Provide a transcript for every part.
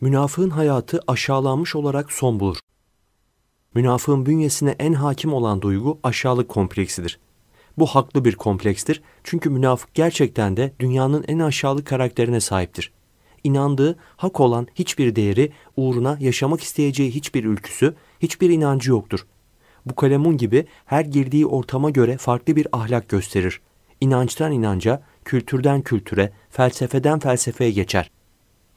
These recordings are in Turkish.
münafığın hayatı aşağılanmış olarak son bulur. Münafığın bünyesine en hakim olan duygu aşağılık kompleksidir. Bu haklı bir komplekstir çünkü münafık gerçekten de dünyanın en aşağılık karakterine sahiptir. İnandığı hak olan hiçbir değeri, uğruna yaşamak isteyeceği hiçbir ülküsü, hiçbir inancı yoktur. Bu kalemun gibi her girdiği ortama göre farklı bir ahlak gösterir. İnançtan inanca, kültürden kültüre, felsefeden felsefeye geçer.''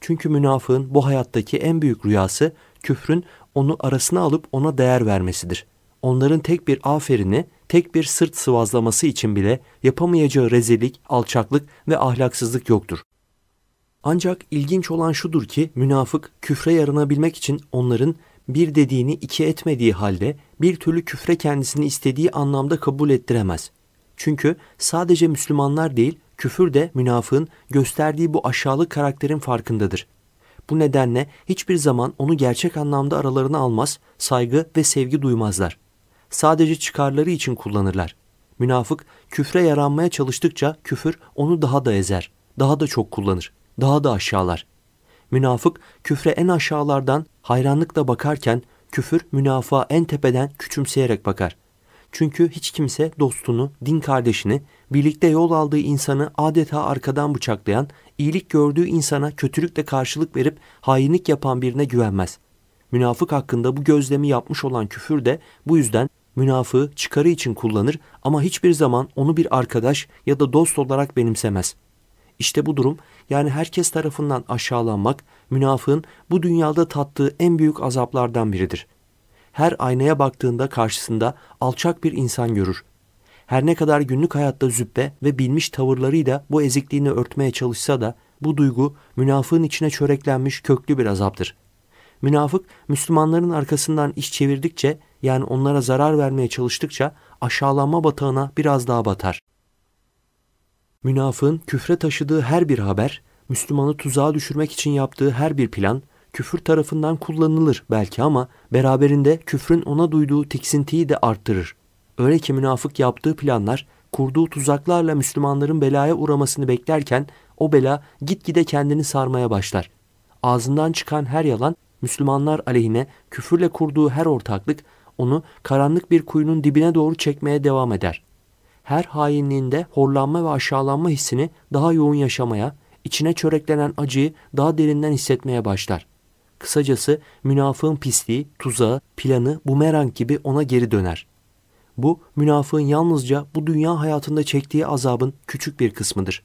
Çünkü münafığın bu hayattaki en büyük rüyası küfrün onu arasına alıp ona değer vermesidir. Onların tek bir aferini, tek bir sırt sıvazlaması için bile yapamayacağı rezillik, alçaklık ve ahlaksızlık yoktur. Ancak ilginç olan şudur ki münafık küfre yaranabilmek için onların bir dediğini iki etmediği halde bir türlü küfre kendisini istediği anlamda kabul ettiremez. Çünkü sadece Müslümanlar değil Küfür de münafığın gösterdiği bu aşağılık karakterin farkındadır. Bu nedenle hiçbir zaman onu gerçek anlamda aralarına almaz, saygı ve sevgi duymazlar. Sadece çıkarları için kullanırlar. Münafık küfre yaranmaya çalıştıkça küfür onu daha da ezer, daha da çok kullanır, daha da aşağılar. Münafık küfre en aşağılardan hayranlıkla bakarken küfür münafığa en tepeden küçümseyerek bakar. Çünkü hiç kimse dostunu, din kardeşini, birlikte yol aldığı insanı adeta arkadan bıçaklayan, iyilik gördüğü insana kötülükle karşılık verip hainlik yapan birine güvenmez. Münafık hakkında bu gözlemi yapmış olan küfür de bu yüzden münafığı çıkarı için kullanır ama hiçbir zaman onu bir arkadaş ya da dost olarak benimsemez. İşte bu durum yani herkes tarafından aşağılanmak münafığın bu dünyada tattığı en büyük azaplardan biridir her aynaya baktığında karşısında alçak bir insan görür. Her ne kadar günlük hayatta züppe ve bilmiş tavırlarıyla bu ezikliğini örtmeye çalışsa da bu duygu münafığın içine çöreklenmiş köklü bir azaptır. Münafık Müslümanların arkasından iş çevirdikçe yani onlara zarar vermeye çalıştıkça aşağılanma batağına biraz daha batar. Münafığın küfre taşıdığı her bir haber, Müslümanı tuzağa düşürmek için yaptığı her bir plan, küfür tarafından kullanılır belki ama beraberinde küfrün ona duyduğu tiksintiyi de arttırır. Öyle ki münafık yaptığı planlar, kurduğu tuzaklarla Müslümanların belaya uğramasını beklerken o bela gitgide kendini sarmaya başlar. Ağzından çıkan her yalan Müslümanlar aleyhine küfürle kurduğu her ortaklık onu karanlık bir kuyunun dibine doğru çekmeye devam eder. Her hainliğinde horlanma ve aşağılanma hissini daha yoğun yaşamaya, içine çöreklenen acıyı daha derinden hissetmeye başlar. Kısacası münafığın pisliği, tuzağı, planı, bumerang gibi ona geri döner. Bu münafığın yalnızca bu dünya hayatında çektiği azabın küçük bir kısmıdır.